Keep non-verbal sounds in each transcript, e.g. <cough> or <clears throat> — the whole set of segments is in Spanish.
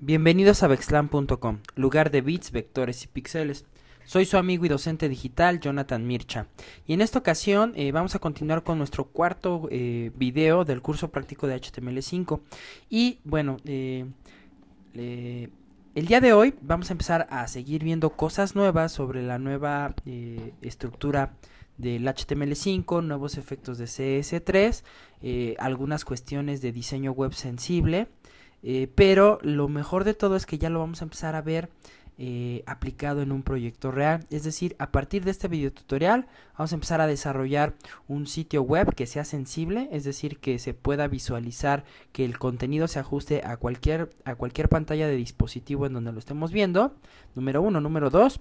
Bienvenidos a vexlan.com, lugar de bits, vectores y píxeles. Soy su amigo y docente digital Jonathan Mircha y en esta ocasión eh, vamos a continuar con nuestro cuarto eh, video del curso práctico de HTML5 y bueno, eh, el día de hoy vamos a empezar a seguir viendo cosas nuevas sobre la nueva estructura del HTML5, nuevos efectos de CS3, algunas cuestiones de diseño web sensible eh, pero lo mejor de todo es que ya lo vamos a empezar a ver eh, aplicado en un proyecto real. Es decir, a partir de este video tutorial vamos a empezar a desarrollar un sitio web que sea sensible, es decir, que se pueda visualizar, que el contenido se ajuste a cualquier, a cualquier pantalla de dispositivo en donde lo estemos viendo. Número uno, número dos,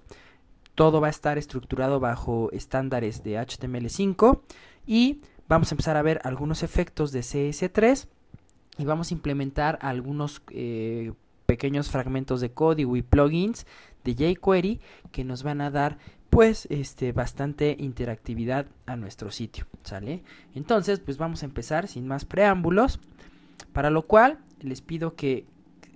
todo va a estar estructurado bajo estándares de HTML5 y vamos a empezar a ver algunos efectos de CS3 y vamos a implementar algunos eh, pequeños fragmentos de código y plugins de jQuery que nos van a dar pues este bastante interactividad a nuestro sitio, Entonces, pues vamos a empezar sin más preámbulos, para lo cual les pido que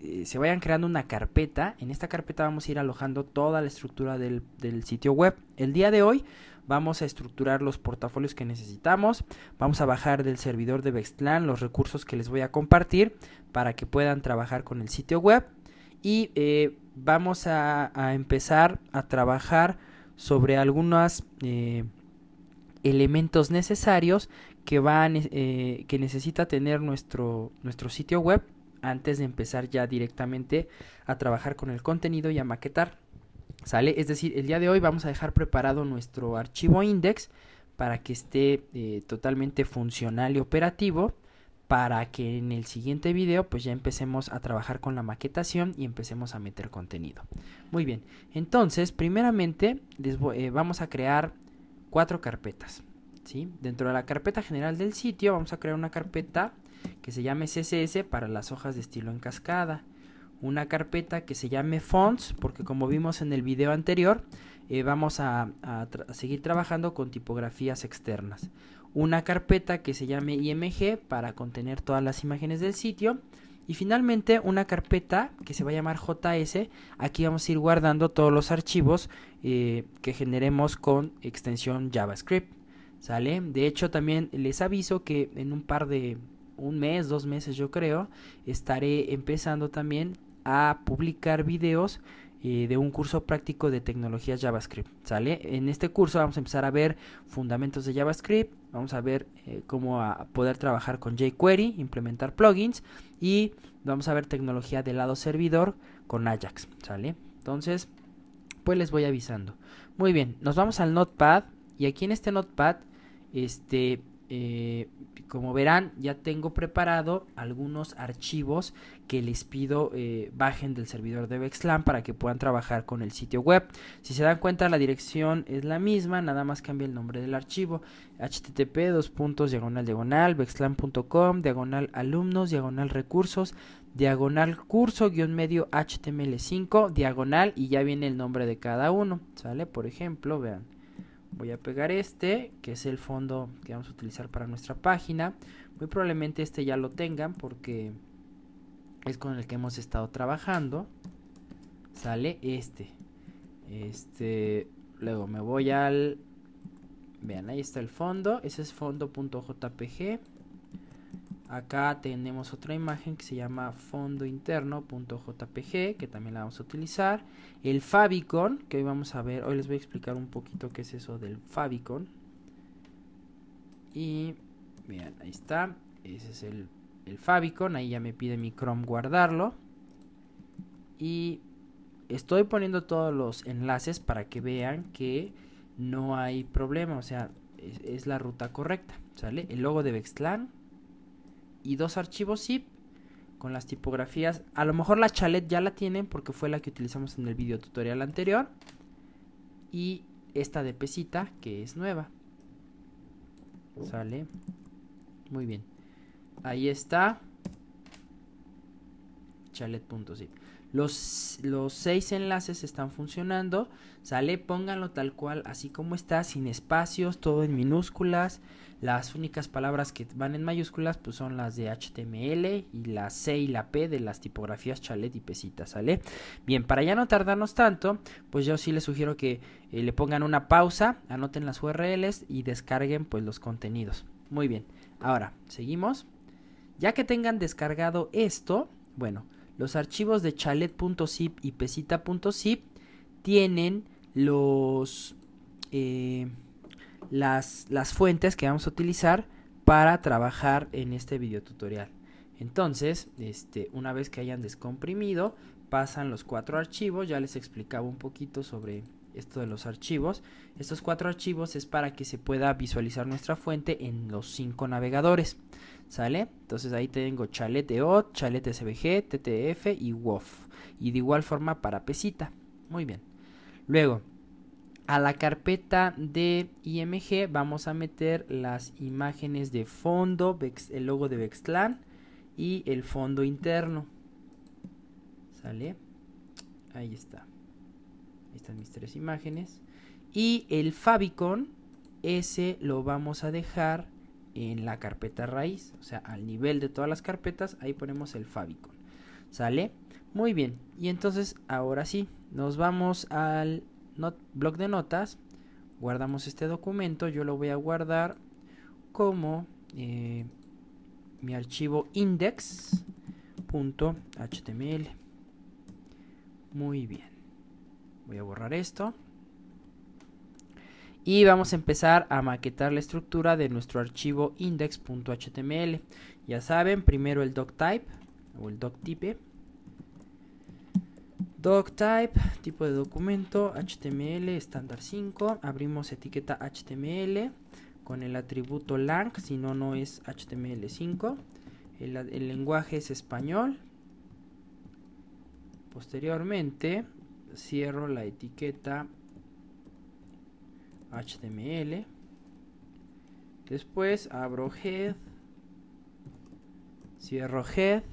eh, se vayan creando una carpeta. En esta carpeta vamos a ir alojando toda la estructura del sitio web. El día de hoy vamos a estructurar los portafolios que necesitamos, vamos a bajar del servidor de Bextlan los recursos que les voy a compartir para que puedan trabajar con el sitio web y eh, vamos a, empezar a trabajar sobre algunos eh, elementos necesarios que, van, eh, que necesita tener nuestro, nuestro sitio web antes de empezar ya directamente a trabajar con el contenido y a maquetar. ¿Sale? Es decir, el día de hoy vamos a dejar preparado nuestro archivo index para que esté eh, totalmente funcional y operativo para que en el siguiente video pues ya empecemos a trabajar con la maquetación y empecemos a meter contenido. Muy bien, entonces primeramente eh, vamos a crear cuatro carpetas. ¿sí? Dentro de la carpeta general del sitio vamos a crear una carpeta que se llame CSS para las hojas de estilo en cascada una carpeta que se llame fonts, porque como vimos en el video anterior, eh, vamos a, seguir trabajando con tipografías externas. Una carpeta que se llame img para contener todas las imágenes del sitio. Y finalmente una carpeta que se va a llamar JS. Aquí vamos a ir guardando todos los archivos eh, que generemos con extensión JavaScript. ¿Sale? De hecho también les aviso que en un par de un mes, dos meses yo creo, estaré empezando también a publicar videos eh, de un curso práctico de tecnologías JavaScript, ¿sale? En este curso vamos a empezar a ver fundamentos de JavaScript, vamos a ver eh, cómo poder trabajar con jQuery, implementar plugins y vamos a ver tecnología del lado servidor con Ajax, ¿sale? Entonces, pues les voy avisando. Muy bien, nos vamos al Notepad y aquí en este Notepad, este, eh, como verán, ya tengo preparado algunos archivos que les pido eh, bajen del servidor de Vexlan para que puedan trabajar con el sitio web. Si se dan cuenta, la dirección es la misma, nada más cambia el nombre del archivo. http dos puntos diagonal diagonal diagonal alumnos diagonal recursos diagonal curso guión medio html5 diagonal y ya viene el nombre de cada uno, ¿sale? Por ejemplo, vean voy a pegar este, que es el fondo que vamos a utilizar para nuestra página. Muy probablemente este ya lo tengan porque es con el que hemos estado trabajando. Sale este. Este, luego me voy al... Vean, ahí está el fondo. Ese es fondo.jpg. Acá tenemos otra imagen que se llama fondo interno.jpg que también la vamos a utilizar. El favicon que hoy vamos a ver, hoy les voy a explicar un poquito qué es eso del favicon. Y bien, ahí está. Ese es el, el favicon, ahí ya me pide mi Chrome guardarlo. Y estoy poniendo todos los enlaces para que vean que no hay problema, o sea, es, la ruta correcta, ¿sale? El logo de Bextlan y dos archivos zip con las tipografías. A lo mejor la chalet ya la tienen porque fue la que utilizamos en el video tutorial anterior. Y esta de pesita que es nueva. Sale. Muy bien. Ahí está. Chalet.zip. Los, los seis enlaces están funcionando, sale, pónganlo tal cual, así como está, sin espacios, todo en minúsculas. Las únicas palabras que van en mayúsculas pues son las de HTML y la C y la P de las tipografías chalet y pesita, ¿sale? Bien, para ya no tardarnos tanto, pues yo sí les sugiero que eh, le pongan una pausa, anoten las URLs y descarguen pues los contenidos. Muy bien, ahora, seguimos. Ya que tengan descargado esto, bueno, los archivos de chalet.zip y pesita.zip tienen los, eh, las, fuentes que vamos a utilizar para trabajar en este video tutorial. Entonces, este, una vez que hayan descomprimido, pasan los cuatro archivos. Ya les explicaba un poquito sobre esto de los archivos. Estos cuatro archivos es para que se pueda visualizar nuestra fuente en los cinco navegadores. ¿Sale? Entonces ahí tengo Chalete O, Chalete CBG, TTF y WOF. Y de igual forma para pesita. Muy bien. Luego, a la carpeta de IMG vamos a meter las imágenes de fondo, el logo de Bextlan y el fondo interno. ¿Sale? Ahí está. Estas mis tres imágenes. Y el favicon, ese lo vamos a dejar en la carpeta raíz. O sea, al nivel de todas las carpetas, ahí ponemos el favicon. ¿Sale? Muy bien. Y entonces, ahora sí, nos vamos al blog de notas. Guardamos este documento. Yo lo voy a guardar como eh, mi archivo index.html. Muy bien. Voy a borrar esto. Y vamos a empezar a maquetar la estructura de nuestro archivo index.html. Ya saben, primero el doctype o el doctype. Doctype, tipo de documento, HTML estándar 5. Abrimos etiqueta HTML con el atributo lang, si no, no es HTML5. El, el lenguaje es español. Posteriormente cierro la etiqueta HTML. Después abro head, cierro head.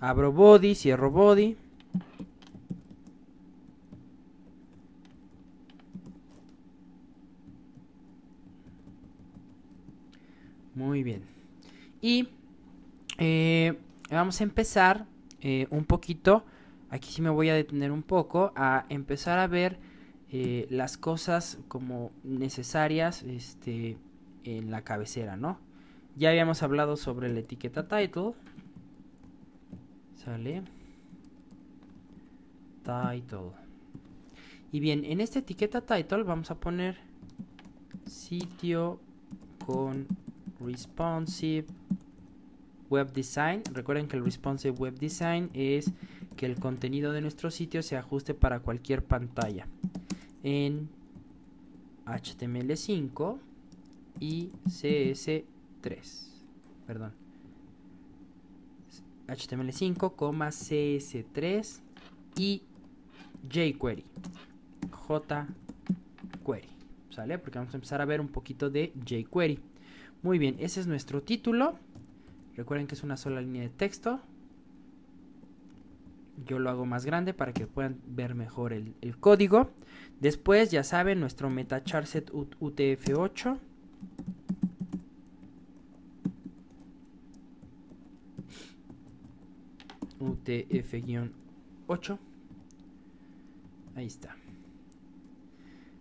Abro body, cierro body. Muy bien. Y eh, eh, vamos a empezar eh, un poquito, aquí sí me voy a detener un poco, a empezar a ver eh, las cosas como necesarias este, en la cabecera, ¿no? Ya habíamos hablado sobre la etiqueta title. Sale. Title. Y bien, en esta etiqueta title vamos a poner sitio con responsive web design. Recuerden que el responsive web design es que el contenido de nuestro sitio se ajuste para cualquier pantalla en HTML5 y CS3. Perdón. HTML5, CS3 y jQuery. jQuery. ¿Sale? Porque vamos a empezar a ver un poquito de jQuery. Muy bien, ese es nuestro título. Recuerden que es una sola línea de texto. Yo lo hago más grande para que puedan ver mejor el, código. Después, ya saben, nuestro metacharset UTF8. UTF-8. Ahí está.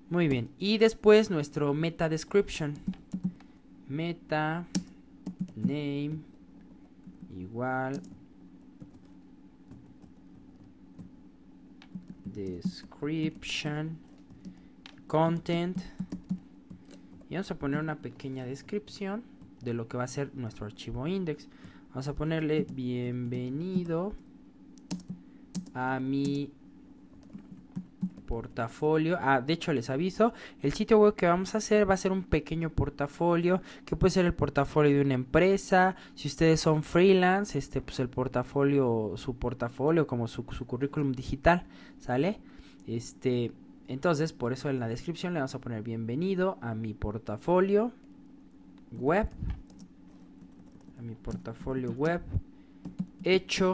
Muy bien. Y después nuestro meta description. Meta name igual description content y vamos a poner una pequeña descripción de lo que va a ser nuestro archivo index vamos a ponerle bienvenido a mi portafolio. Ah, de hecho les aviso, el sitio web que vamos a hacer va a ser un pequeño portafolio, que puede ser el portafolio de una empresa, si ustedes son freelance, este pues el portafolio, su portafolio como su, su currículum digital, ¿sale? Este, entonces, por eso en la descripción le vamos a poner bienvenido a mi portafolio web, a mi portafolio web hecho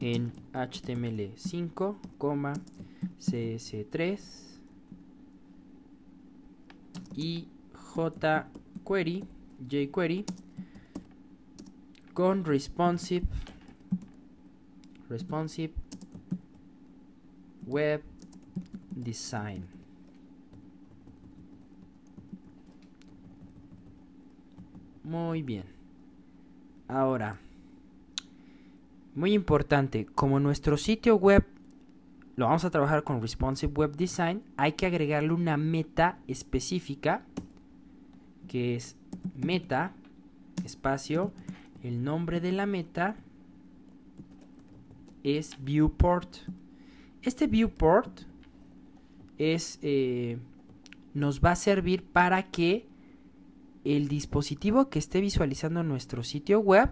en HTML5, CS3 y jQuery, jQuery con responsive responsive web design. Muy bien. Ahora muy importante, como nuestro sitio web lo vamos a trabajar con Responsive Web Design, hay que agregarle una meta específica, que es meta, espacio, el nombre de la meta es viewport. Este viewport es, eh, nos va a servir para que el dispositivo que esté visualizando nuestro sitio web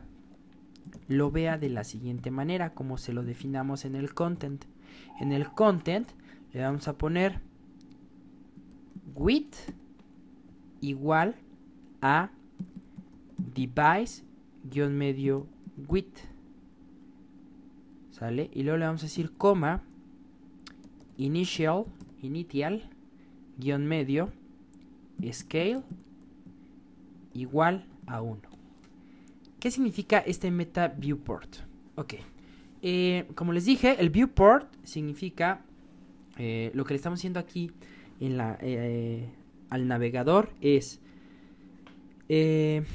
lo vea de la siguiente manera, como se lo definamos en el content. En el content le vamos a poner width igual a device-medio width. ¿Sale? Y luego le vamos a decir coma initial, initial, guión medio, scale igual a 1. ¿Qué significa este meta viewport? Ok. Eh, como les dije, el viewport significa eh, lo que le estamos haciendo aquí en la, eh, al navegador es el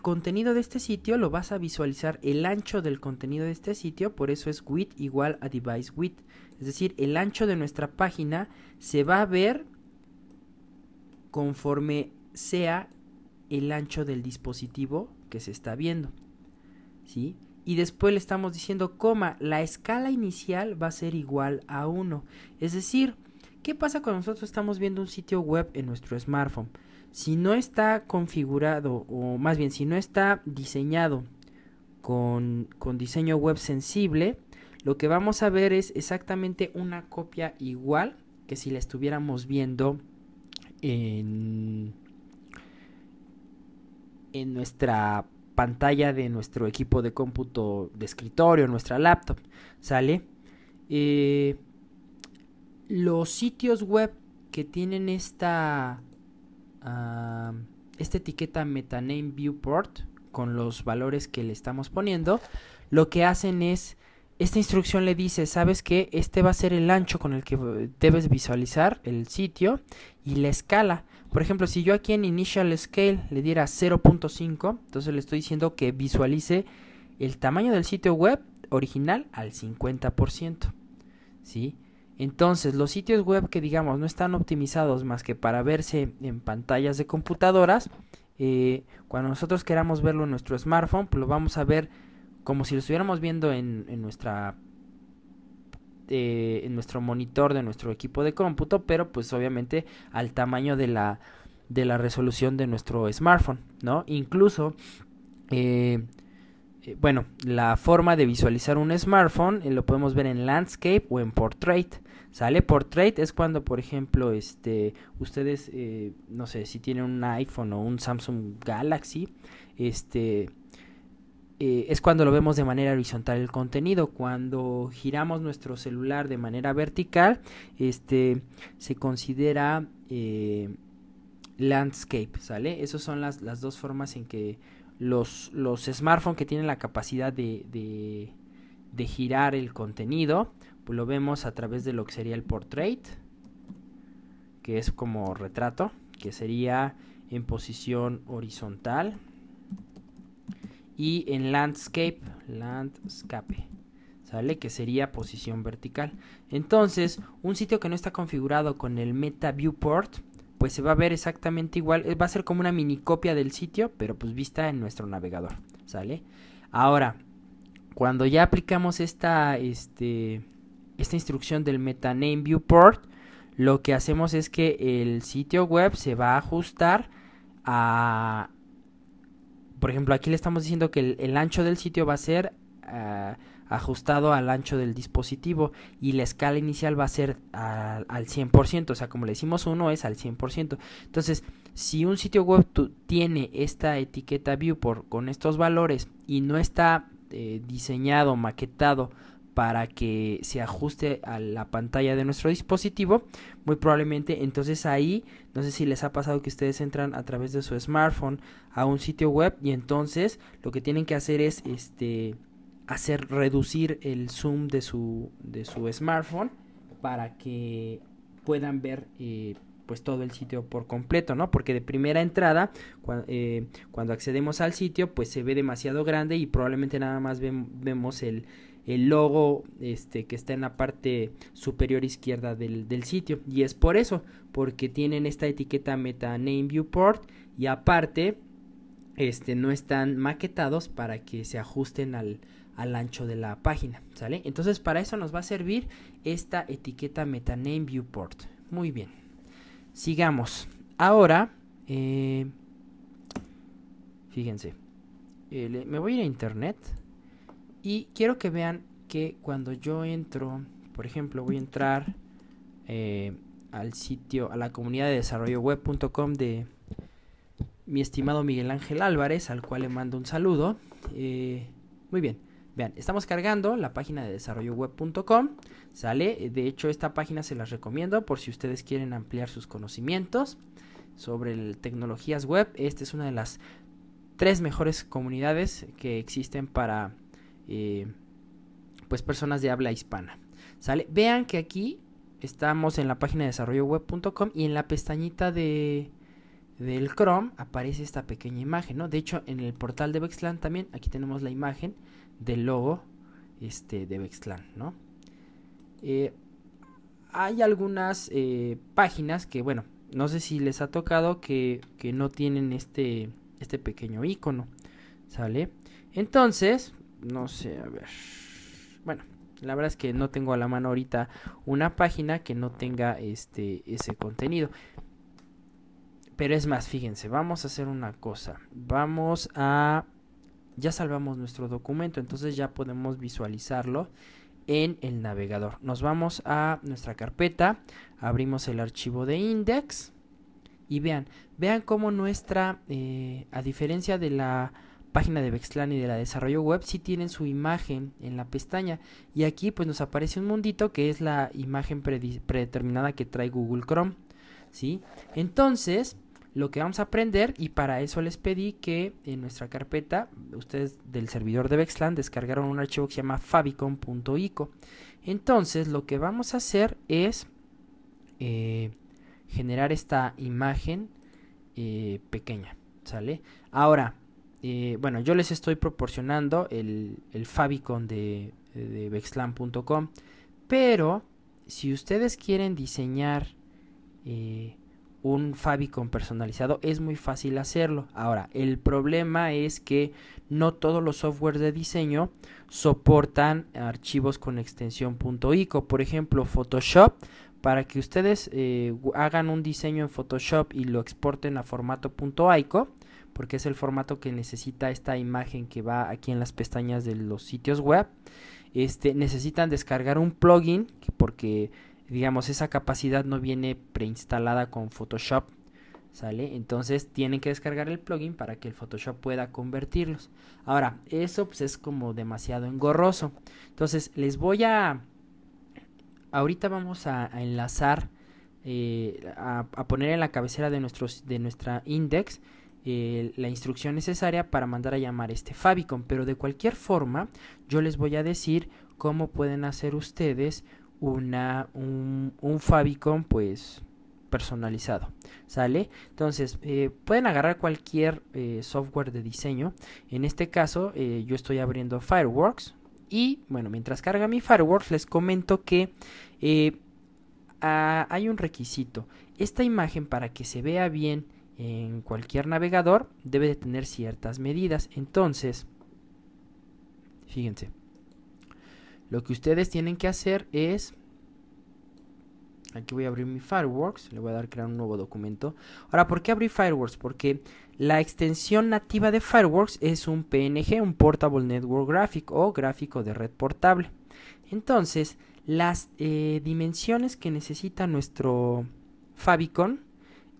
contenido de este sitio lo vas a visualizar el ancho del contenido de este sitio, por eso es width igual a device width. Es decir, el ancho de nuestra página se va a ver conforme sea el ancho del dispositivo que se está viendo. ¿Sí? Y después le estamos diciendo coma, la escala inicial va a ser igual a 1. Es decir, ¿qué pasa cuando nosotros estamos viendo un sitio web en nuestro smartphone? Si no está configurado, o más bien, si no está diseñado con diseño web sensible, lo que vamos a ver es exactamente una copia igual que si la estuviéramos viendo en en nuestra pantalla de nuestro equipo de cómputo de escritorio, nuestra laptop, ¿sale? Eh, los sitios web que tienen esta, esta etiqueta metaname viewport con los valores que le estamos poniendo, lo que hacen es, esta instrucción le dice, sabes que este va a ser el ancho con el que debes visualizar el sitio y la escala. Por ejemplo, si yo aquí en Initial Scale le diera 0.5, entonces le estoy diciendo que visualice el tamaño del sitio web original al 50%. ¿sí? Entonces, los sitios web que digamos no están optimizados más que para verse en pantallas de computadoras, eh, cuando nosotros queramos verlo en nuestro smartphone, pues lo vamos a ver como si lo estuviéramos viendo en, en nuestra eh, en nuestro monitor de nuestro equipo de cómputo, pero pues obviamente al tamaño de la, de la resolución de nuestro smartphone, ¿no? Incluso, eh, eh, bueno, la forma de visualizar un smartphone lo podemos ver en landscape o en portrait. Sale portrait es cuando, por ejemplo, este, ustedes, no sé, si tienen un iPhone o un Samsung Galaxy, este, eh, es cuando lo vemos de manera horizontal el contenido. Cuando giramos nuestro celular de manera vertical, este se considera eh, landscape, ¿sale? Esas son las, dos formas en que los, smartphones que tienen la capacidad de, de, de girar el contenido, pues lo vemos a través de lo que sería el portrait, que es como retrato, que sería en posición horizontal y en landscape, landscape, ¿sale? Que sería posición vertical. Entonces, un sitio que no está configurado con el meta viewport, pues se va a ver exactamente igual, eh, va a ser como una mini copia del sitio, pero pues vista en nuestro navegador, ¿sale? Ahora, cuando ya aplicamos esta, este, esta instrucción del meta name viewport, lo que hacemos es que el sitio web se va a ajustar a, por ejemplo, aquí le estamos diciendo que el, ancho del sitio va a ser ah, ajustado al ancho del dispositivo y la escala inicial va a ser al 100%, o sea, como le decimos uno es al 100%. Entonces, si un sitio web tiene esta etiqueta viewport con estos valores y no está eh, diseñado, maquetado para que se ajuste a la pantalla de nuestro dispositivo. Muy probablemente entonces ahí, no sé si les ha pasado que ustedes entran a través de su smartphone a un sitio web y entonces lo que tienen que hacer es este hacer reducir el zoom de su de su smartphone para que puedan ver eh, pues todo el sitio por completo, ¿no? Porque de primera entrada, eh, cuando, accedemos al sitio, pues se ve demasiado grande y probablemente nada más vemos el, el logo este, que está en la parte superior izquierda del, sitio. Y es por eso, porque tienen esta etiqueta meta name viewport y aparte este, no están maquetados para que se ajusten al, ancho de la página, ¿sale? Entonces para eso nos va a servir esta etiqueta meta name viewport. Muy bien. Sigamos. Ahora, eh, fíjense, eh, me voy a ir a internet. Y quiero que vean que cuando yo entro, por ejemplo, voy a entrar eh, al sitio, a la comunidad de desarrollo web.com de mi estimado Miguel Ángel Álvarez, al cual le mando un saludo. Eh, muy bien, vean, estamos cargando la página de web.com sale, de hecho esta página se las recomiendo por si ustedes quieren ampliar sus conocimientos sobre tecnologías web, esta es una de las tres mejores comunidades que existen para eh, pues personas de habla hispana. ¿Sale? Vean que aquí estamos en la página de desarrolloweb.com y en la pestañita de del Chrome aparece esta pequeña imagen, ¿no? De hecho, en el portal de Bexlan también, aquí tenemos la imagen del logo este, de Bexlan, ¿no? Eh, hay algunas eh, páginas que, bueno, no sé si les ha tocado que, no tienen este, este pequeño icono, ¿sale? Entonces, no sé, a ver. Bueno, la verdad es que no tengo a la mano ahorita una página que no tenga este ese contenido. Pero es más, fíjense, vamos a hacer una cosa. Vamos a ya salvamos nuestro documento, entonces ya podemos visualizarlo en el navegador. Nos vamos a nuestra carpeta, abrimos el archivo de index y vean, vean cómo nuestra, eh, a diferencia de la página de bexlan y de la desarrollo web Si tienen su imagen en la pestaña y aquí pues nos aparece un mundito que es la imagen predeterminada que trae Google Chrome, ¿sí? Entonces, lo que vamos a aprender y para eso les pedí que en nuestra carpeta ustedes del servidor de Bexlan descargaron un archivo que se llama favicon.ico. Entonces, lo que vamos a hacer es eh, generar esta imagen eh, pequeña, ¿sale? Ahora, eh, bueno, yo les estoy proporcionando el, el favicon de, vexlan.com pero si ustedes quieren diseñar eh, un favicon personalizado, es muy fácil hacerlo. Ahora, el problema es que no todos los softwares de diseño soportan archivos con extensión .ico, por ejemplo, Photoshop para que ustedes eh, hagan un diseño en Photoshop y lo exporten a formato .ico, porque es el formato que necesita esta imagen que va aquí en las pestañas de los sitios web. Este, necesitan descargar un plugin porque digamos esa capacidad no viene preinstalada con Photoshop. ¿Sale? Entonces tienen que descargar el plugin para que el Photoshop pueda convertirlos. Ahora, eso pues, es como demasiado engorroso. Entonces, les voy a... Ahorita vamos a, enlazar, eh, a, poner en la cabecera de, de nuestra index la instrucción necesaria para mandar a llamar este favicon. Pero de cualquier forma, yo les voy a decir cómo pueden hacer ustedes un, un pues personalizado. ¿Sale? Entonces, eh, pueden agarrar cualquier eh, software de diseño. En este caso, eh, yo estoy abriendo Fireworks. Y bueno, mientras carga mi Fireworks, les comento que ah, hay un requisito. Esta imagen para que se vea bien en cualquier navegador debe de tener ciertas medidas. Entonces, fíjense, lo que ustedes tienen que hacer es... Aquí voy a abrir mi Fireworks, le voy a dar crear un nuevo documento. Ahora, ¿por qué abrir Fireworks? Porque la extensión nativa de Fireworks es un PNG, un Portable Network Graphic o gráfico de red portable. Entonces, las eh, dimensiones que necesita nuestro Fabicon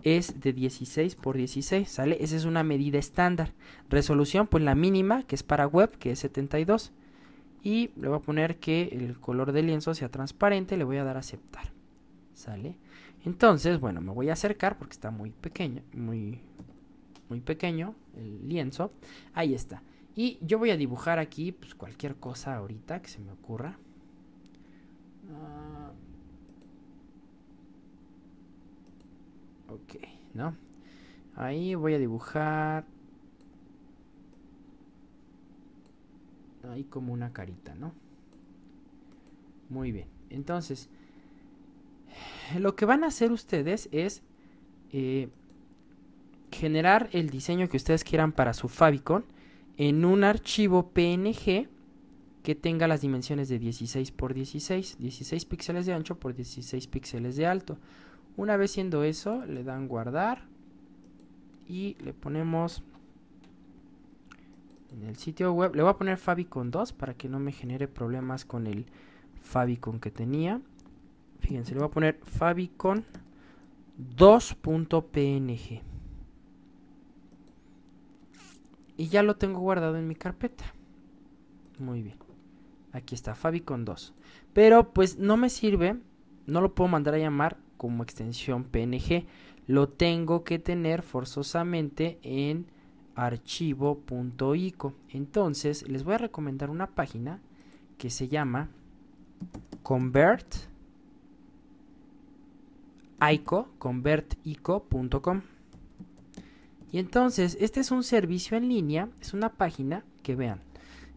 es de 16 por 16, ¿sale? Esa es una medida estándar. Resolución, pues la mínima, que es para web, que es 72. Y le voy a poner que el color del lienzo sea transparente, le voy a dar a aceptar, ¿sale? Entonces, bueno, me voy a acercar porque está muy pequeño, muy, muy pequeño el lienzo. Ahí está. Y yo voy a dibujar aquí pues, cualquier cosa ahorita que se me ocurra. Ah, Ok, ¿no? Ahí voy a dibujar... Ahí como una carita, ¿no? Muy bien. Entonces, lo que van a hacer ustedes es eh, generar el diseño que ustedes quieran para su favicon en un archivo PNG que tenga las dimensiones de 16 por 16, 16 píxeles de ancho por 16 píxeles de alto. Una vez siendo eso, le dan guardar y le ponemos en el sitio web. Le voy a poner Fabicon 2 para que no me genere problemas con el Fabicon que tenía. Fíjense, le voy a poner Fabicon 2.png. Y ya lo tengo guardado en mi carpeta. Muy bien. Aquí está, Fabicon 2. Pero pues no me sirve, no lo puedo mandar a llamar como extensión png lo tengo que tener forzosamente en archivo.ico entonces les voy a recomendar una página que se llama convert convertico.com y entonces este es un servicio en línea es una página que vean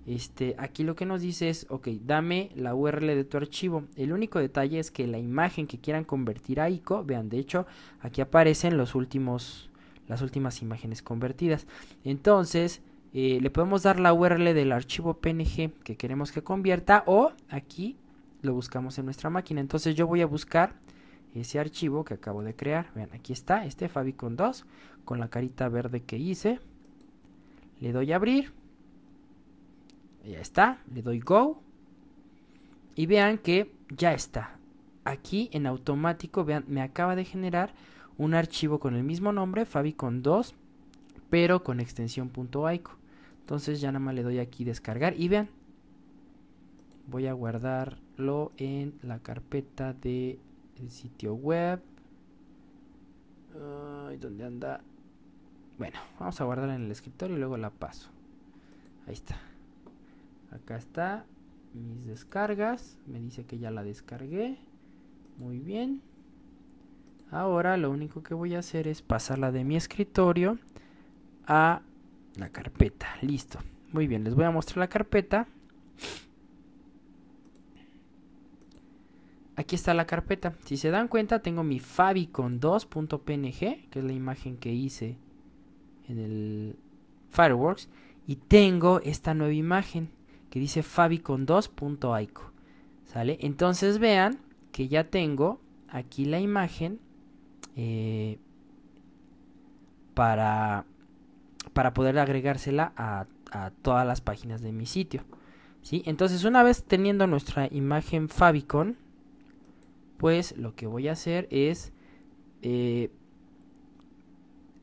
este, aquí lo que nos dice es, ok, dame la URL de tu archivo. El único detalle es que la imagen que quieran convertir a ICO, vean, de hecho, aquí aparecen los últimos, las últimas imágenes convertidas. Entonces, eh, le podemos dar la URL del archivo PNG que queremos que convierta o aquí lo buscamos en nuestra máquina. Entonces yo voy a buscar ese archivo que acabo de crear. Vean, aquí está, este con 2 con la carita verde que hice. Le doy a abrir ya está, le doy go. Y vean que ya está. Aquí en automático, vean, me acaba de generar un archivo con el mismo nombre, con 2, pero con extensión .ico. Entonces ya nada más le doy aquí descargar y vean. Voy a guardarlo en la carpeta de el sitio web. y ¿Dónde anda? Bueno, vamos a guardar en el escritorio y luego la paso. Ahí está. Acá está mis descargas. Me dice que ya la descargué. Muy bien. Ahora lo único que voy a hacer es pasarla de mi escritorio a la carpeta. Listo. Muy bien, les voy a mostrar la carpeta. Aquí está la carpeta. Si se dan cuenta, tengo mi favicon2.png, que es la imagen que hice en el Fireworks. Y tengo esta nueva imagen dice favicon2.ico. ¿Sale? Entonces vean que ya tengo aquí la imagen eh, para, para poder agregársela a, todas las páginas de mi sitio. ¿sí? Entonces una vez teniendo nuestra imagen favicon, pues lo que voy a hacer es eh,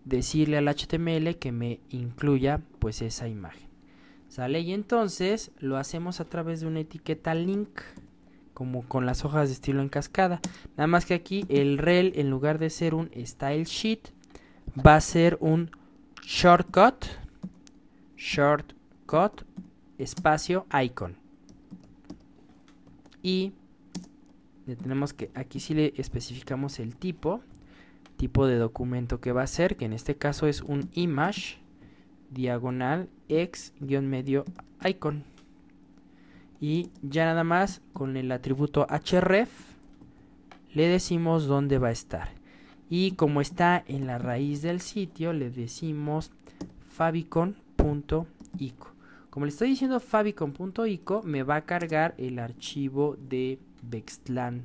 decirle al HTML que me incluya pues esa imagen. Sale y entonces lo hacemos a través de una etiqueta link, como con las hojas de estilo en cascada. Nada más que aquí el rel, en lugar de ser un style sheet, va a ser un shortcut, shortcut, espacio, icon. Y tenemos que, aquí sí le especificamos el tipo, tipo de documento que va a ser, que en este caso es un image diagonal ex-medio icon. Y ya nada más con el atributo href le decimos dónde va a estar. Y como está en la raíz del sitio, le decimos favicon.ico. Como le estoy diciendo favicon.ico, me va a cargar el archivo de vextlan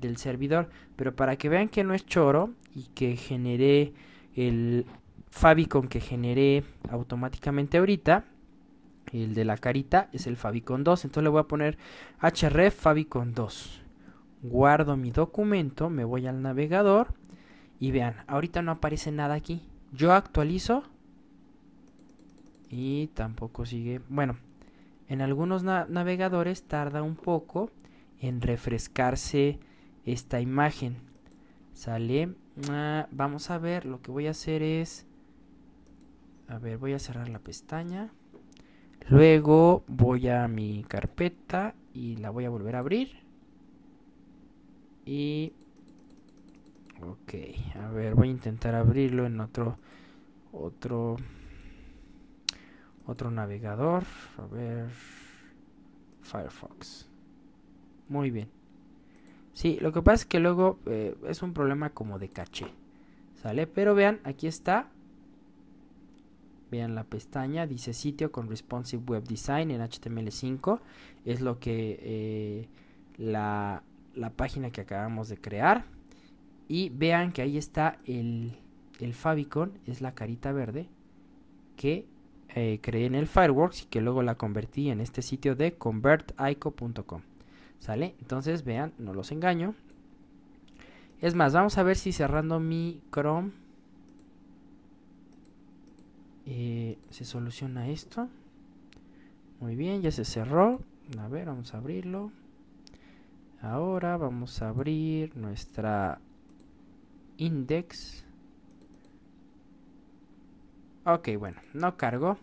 del servidor. Pero para que vean que no es choro y que generé el favicon que generé automáticamente ahorita, el de la carita, es el favicon 2. Entonces le voy a poner href favicon 2. Guardo mi documento, me voy al navegador y vean, ahorita no aparece nada aquí. Yo actualizo y tampoco sigue. Bueno, en algunos navegadores tarda un poco en refrescarse esta imagen. Sale. Ah, vamos a ver, lo que voy a hacer es a ver, voy a cerrar la pestaña. Luego voy a mi carpeta y la voy a volver a abrir. Y... Ok, a ver, voy a intentar abrirlo en otro... Otro... Otro navegador. A ver... Firefox. Muy bien. Sí, lo que pasa es que luego eh, es un problema como de caché. ¿Sale? Pero vean, aquí está vean la pestaña, dice sitio con responsive web design en HTML5, es lo que eh, la, página que acabamos de crear y vean que ahí está el, el favicon, es la carita verde que eh, creé en el Fireworks y que luego la convertí en este sitio de convertico.com. ¿Sale? Entonces vean, no los engaño. Es más, vamos a ver si cerrando mi Chrome eh, se soluciona esto. Muy bien, ya se cerró. A ver, vamos a abrirlo. Ahora vamos a abrir nuestra index. Ok, bueno, no cargó.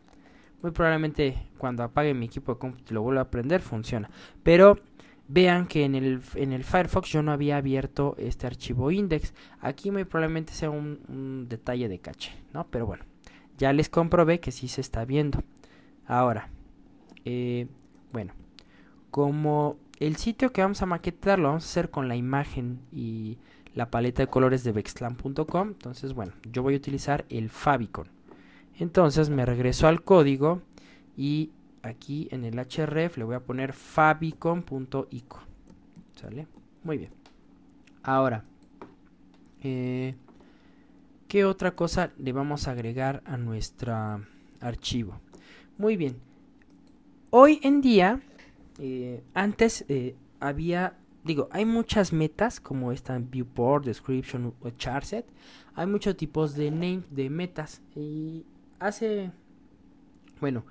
Muy probablemente cuando apague mi equipo de Y lo vuelva a aprender. funciona. Pero vean que en el, en el, Firefox yo no había abierto este archivo index. Aquí muy probablemente sea un, detalle de caché, ¿no? Pero bueno ya les comprobé que sí se está viendo. Ahora, eh, bueno, como el sitio que vamos a maquetar lo vamos a hacer con la imagen y la paleta de colores de vextlan.com, entonces bueno, yo voy a utilizar el favicon. Entonces me regreso al código y aquí en el href le voy a poner favicon.ico. ¿Sale? Muy bien. Ahora, eh, ¿Qué otra cosa le vamos a agregar a nuestro archivo? Muy bien. Hoy en día, eh, antes eh, había, digo, hay muchas metas como esta viewport, description o charset. Hay muchos tipos de name, de metas. Y hace, bueno,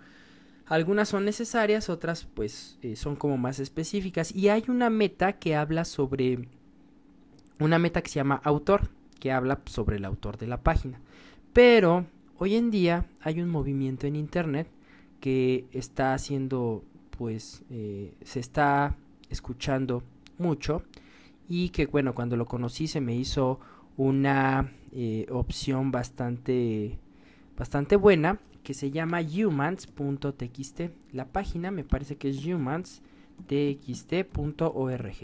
algunas son necesarias, otras pues eh, son como más específicas. Y hay una meta que habla sobre una meta que se llama autor que habla sobre el autor de la página. Pero hoy en día hay un movimiento en Internet que está haciendo, pues, eh, se está escuchando mucho y que bueno, cuando lo conocí se me hizo una eh, opción bastante, bastante buena que se llama humans.txt. La página me parece que es humans.txt.org.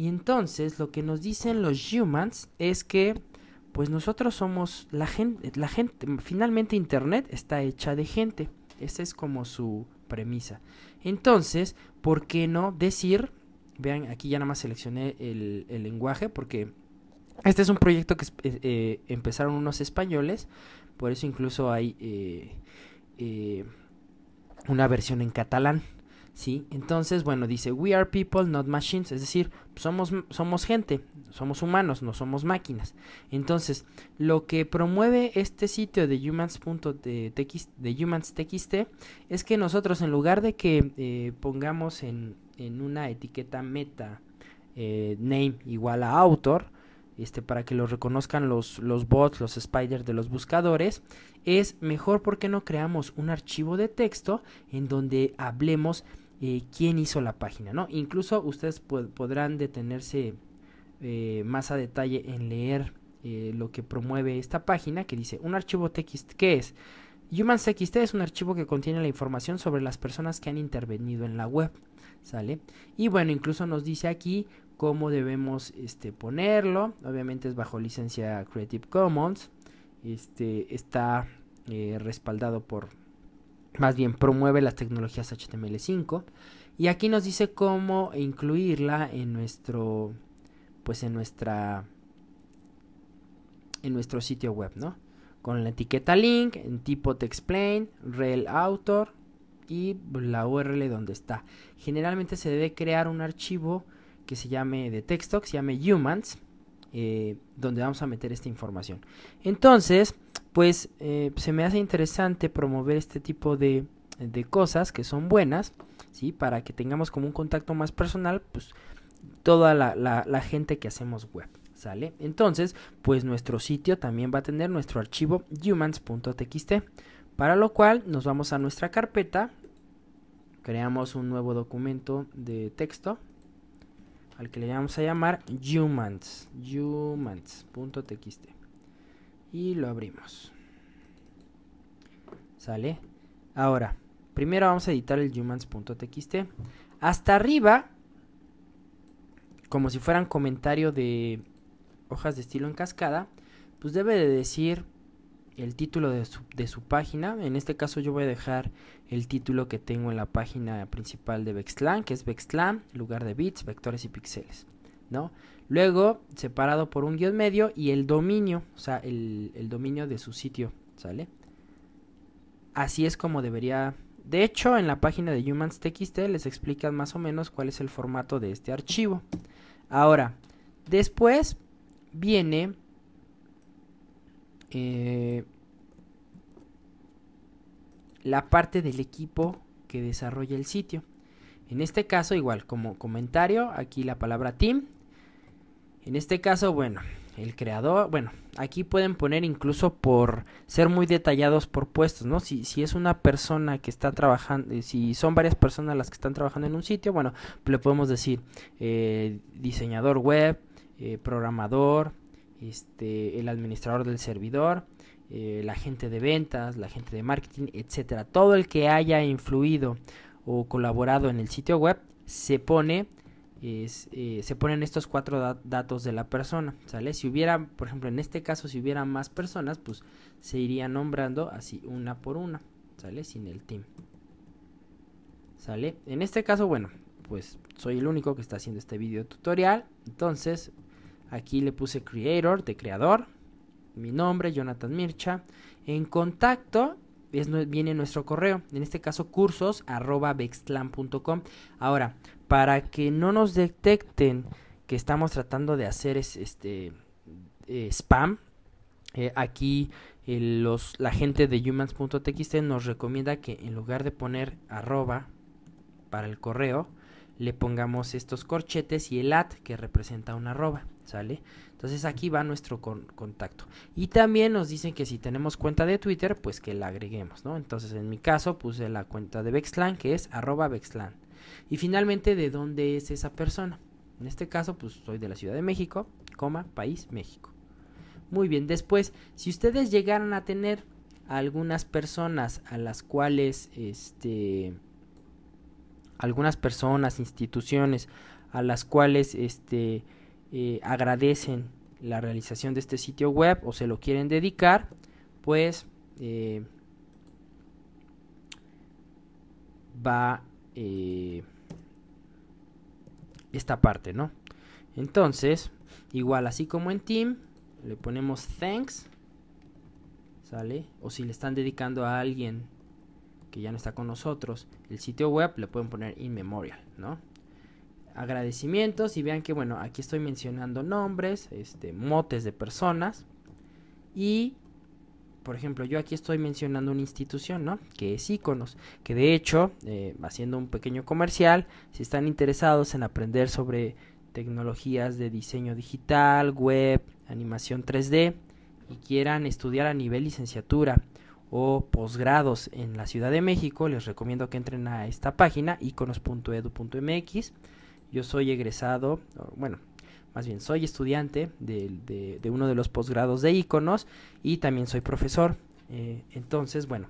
Y entonces lo que nos dicen los humans es que pues nosotros somos la gente, la gente, finalmente Internet está hecha de gente. Esa es como su premisa. Entonces, ¿por qué no decir? Vean, aquí ya nada más seleccioné el, lenguaje porque este es un proyecto que eh, eh, empezaron unos españoles, por eso incluso hay eh, una versión en catalán, entonces, bueno, dice, we are people, not machines, es decir, somos, somos gente, somos humanos, no somos máquinas. Entonces, lo que promueve este sitio de humans.txt de es que nosotros, en lugar de que eh, pongamos en, una etiqueta meta eh, name igual a Author este, para que lo reconozcan los, los bots, los spiders de los buscadores, es mejor porque no creamos un archivo de texto en donde hablemos eh, quién hizo la página, ¿no? Incluso ustedes podrán detenerse eh, más a detalle en leer eh, lo que promueve esta página que dice un archivo TXT, ¿qué es? txt es un archivo que contiene la información sobre las personas que han intervenido en la web, ¿sale? Y bueno, incluso nos dice aquí cómo debemos este, ponerlo, obviamente es bajo licencia Creative Commons, este, está respaldado por más bien promueve las tecnologías HTML5 y aquí nos dice cómo incluirla en nuestro pues en nuestra en nuestro sitio web, ¿no? Con la etiqueta link, en tipo textplain, rel author y la URL donde está. Generalmente se debe crear un archivo que se llame de texto, que se llame humans eh, donde vamos a meter esta información. Entonces, pues eh, se me hace interesante promover este tipo de, cosas que son buenas, ¿sí? Para que tengamos como un contacto más personal, pues toda la, la gente que hacemos web. ¿Sale? Entonces, pues nuestro sitio también va a tener nuestro archivo humans.txt, para lo cual nos vamos a nuestra carpeta, creamos un nuevo documento de texto, al que le vamos a llamar humans, humans.txt. Y lo abrimos. ¿Sale? Ahora, primero vamos a editar el humans.txt. Hasta arriba, como si fueran comentario de hojas de estilo en cascada, pues debe de decir el título de su, página. En este caso yo voy a dejar el título que tengo en la página principal de Vexlan, que es Vexlan, lugar de bits, vectores y píxeles. ¿no? Luego, separado por un guión medio y el dominio, o sea, el, dominio de su sitio, ¿sale? Así es como debería... De hecho, en la página de humans.txt les explican más o menos cuál es el formato de este archivo. Ahora, después viene eh, la parte del equipo que desarrolla el sitio. En este caso, igual, como comentario, aquí la palabra team. En este caso, bueno, el creador, bueno, aquí pueden poner incluso por ser muy detallados por puestos, ¿no? Si, si es una persona que está trabajando, eh, si son varias personas las que están trabajando en un sitio, bueno, le podemos decir eh, diseñador web, programador, este, el administrador del servidor, eh, la gente de ventas, la gente de marketing, etcétera. Todo el que haya influido o colaborado en el sitio web se pone eh, se ponen estos cuatro datos de la persona, ¿sale? Si hubiera, por ejemplo, en este caso, si hubiera más personas, pues se iría nombrando así una por una, ¿sale? Sin el team, ¿sale? En este caso, bueno, pues soy el único que está haciendo este video tutorial, entonces Aquí le puse creator, de creador. Mi nombre, Jonathan Mircha. En contacto es, viene nuestro correo. En este caso, cursos arroba Ahora, para que no nos detecten que estamos tratando de hacer este eh, spam, eh, aquí eh, los, la gente de humans.txt nos recomienda que en lugar de poner arroba para el correo, le pongamos estos corchetes y el at que representa un arroba. ¿sale? Entonces aquí va nuestro contacto. Y también nos dicen que si tenemos cuenta de Twitter, pues que la agreguemos, ¿no? Entonces en mi caso puse la cuenta de Bexlan, que es arroba Y finalmente, ¿de dónde es esa persona? En este caso, pues soy de la Ciudad de México, coma, país, México. Muy bien, después, si ustedes llegaran a tener algunas personas a las cuales, este, algunas personas, instituciones, a las cuales, este, eh, agradecen la realización de este sitio web o se lo quieren dedicar, pues eh, va eh, esta parte, ¿no? Entonces, igual así como en Team, le ponemos thanks, ¿sale? O si le están dedicando a alguien que ya no está con nosotros el sitio web, le pueden poner in memorial, ¿no? agradecimientos y vean que bueno, aquí estoy mencionando nombres, este, motes de personas y por ejemplo, yo aquí estoy mencionando una institución, ¿no? Que es Iconos, que de hecho, eh, haciendo un pequeño comercial, si están interesados en aprender sobre tecnologías de diseño digital, web, animación 3D y quieran estudiar a nivel licenciatura o posgrados en la Ciudad de México, les recomiendo que entren a esta página iconos.edu.mx yo soy egresado, bueno, más bien soy estudiante de, uno de los posgrados de iconos y también soy profesor. Eh, entonces, bueno,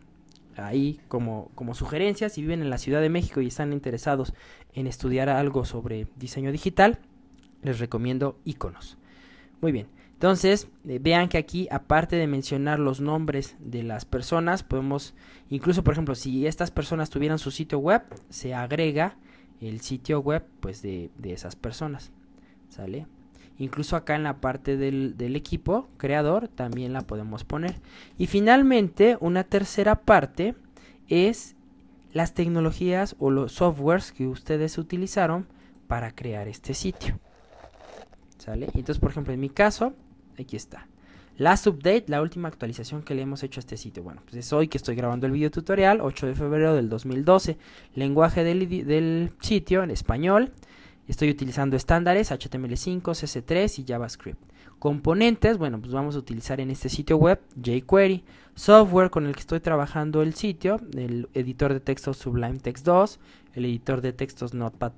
ahí como, como sugerencia, si viven en la Ciudad de México y están interesados en estudiar algo sobre diseño digital, les recomiendo iconos. Muy bien, entonces eh, vean que aquí, aparte de mencionar los nombres de las personas, podemos, incluso por ejemplo, si estas personas tuvieran su sitio web, se agrega el sitio web pues de, esas personas. ¿Sale? Incluso acá en la parte del, del, equipo creador también la podemos poner. Y finalmente, una tercera parte es las tecnologías o los softwares que ustedes utilizaron para crear este sitio. ¿Sale? Entonces, por ejemplo, en mi caso, aquí está. Last update, la última actualización que le hemos hecho a este sitio. Bueno, pues es hoy que estoy grabando el video tutorial, 8 de febrero del 2012. Lenguaje del, sitio en español. Estoy utilizando estándares HTML5, CSS3 y JavaScript. Componentes, bueno, pues vamos a utilizar en este sitio web jQuery. Software con el que estoy trabajando el sitio, el editor de texto Sublime Text 2 el editor de textos Notepad++,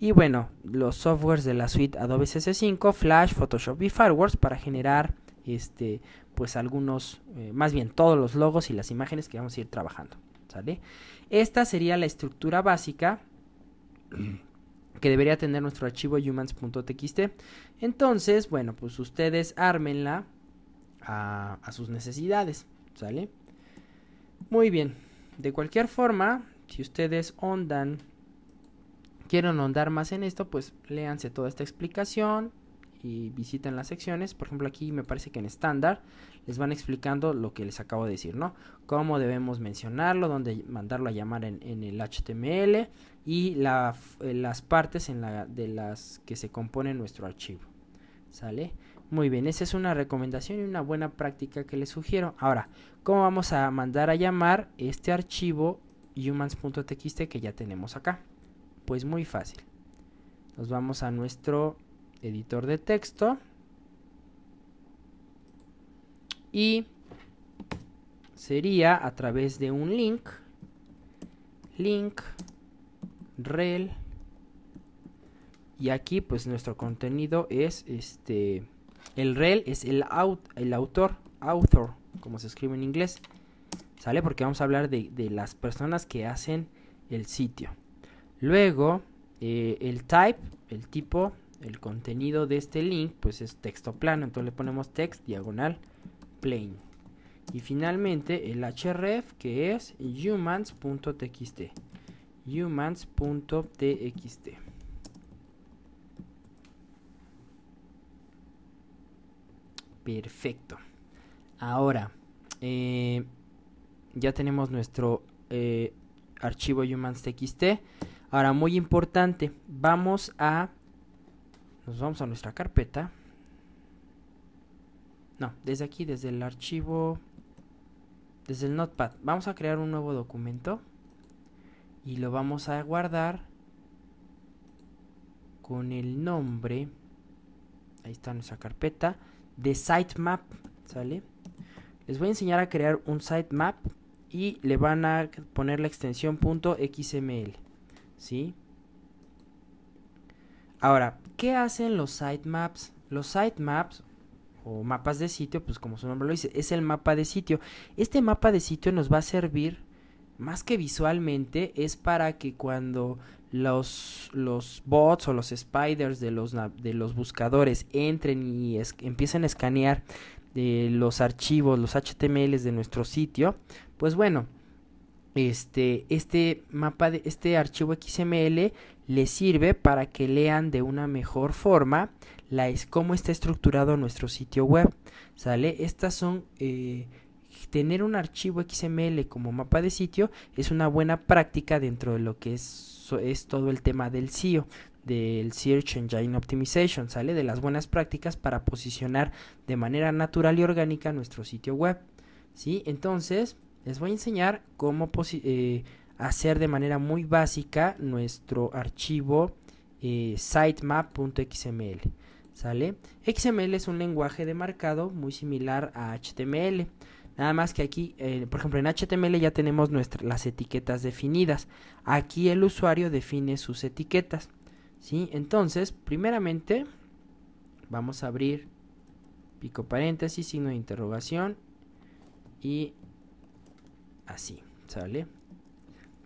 y bueno, los softwares de la suite Adobe CS5, Flash, Photoshop y Fireworks para generar este pues algunos eh, más bien todos los logos y las imágenes que vamos a ir trabajando, ¿sale? Esta sería la estructura básica <clears throat> que debería tener nuestro archivo humans.txt. Entonces, bueno, pues ustedes ármenla a sus necesidades, ¿sale? Muy bien. De cualquier forma, si ustedes ondan, quieren ondar más en esto, pues léanse toda esta explicación y visiten las secciones. Por ejemplo, aquí me parece que en estándar les van explicando lo que les acabo de decir, ¿no? Cómo debemos mencionarlo, dónde mandarlo a llamar en, el HTML y eh, las partes de las que se compone nuestro archivo. ¿Sale? Muy bien, esa es una recomendación y una buena práctica que les sugiero. Ahora, ¿cómo vamos a mandar a llamar este archivo humans.txt que ya tenemos acá. Pues muy fácil. Nos vamos a nuestro editor de texto. Y sería a través de un link. Link, rel. Y aquí pues nuestro contenido es este... El rel es el, out, el autor, author, como se escribe en inglés. ¿Sale? Porque vamos a hablar de, las personas que hacen el sitio. Luego, eh, el type, el tipo, el contenido de este link, pues es texto plano. Entonces le ponemos text diagonal plain. Y finalmente el href que es humans.txt. Humans.txt. Perfecto. Ahora, eh, ya tenemos nuestro eh, archivo humans.txt. Ahora, muy importante, vamos a... Nos vamos a nuestra carpeta. No, desde aquí, desde el archivo... Desde el notepad. Vamos a crear un nuevo documento. Y lo vamos a guardar con el nombre. Ahí está nuestra carpeta. De sitemap. ¿Sale? Les voy a enseñar a crear un sitemap y le van a poner la extensión .xml, ¿sí? Ahora, ¿qué hacen los sitemaps? Los sitemaps o mapas de sitio, pues como su nombre lo dice, es el mapa de sitio. Este mapa de sitio nos va a servir más que visualmente, es para que cuando los, los bots o los spiders de los, de los buscadores entren y empiecen a escanear de los archivos, los html de nuestro sitio, pues bueno, este, este mapa de este archivo XML le sirve para que lean de una mejor forma la es, cómo está estructurado nuestro sitio web. ¿Sale? Estas son. Eh, tener un archivo XML como mapa de sitio es una buena práctica dentro de lo que es, es todo el tema del SEO, del Search Engine Optimization, sale de las buenas prácticas para posicionar de manera natural y orgánica nuestro sitio web. ¿sí? Entonces, les voy a enseñar cómo eh, hacer de manera muy básica nuestro archivo eh, sitemap.xml. ¿Sale? XML es un lenguaje de marcado muy similar a HTML. Nada más que aquí, eh, por ejemplo, en HTML ya tenemos nuestras las etiquetas definidas. Aquí el usuario define sus etiquetas. Entonces, primeramente, vamos a abrir pico paréntesis, signo de interrogación y así, ¿sale?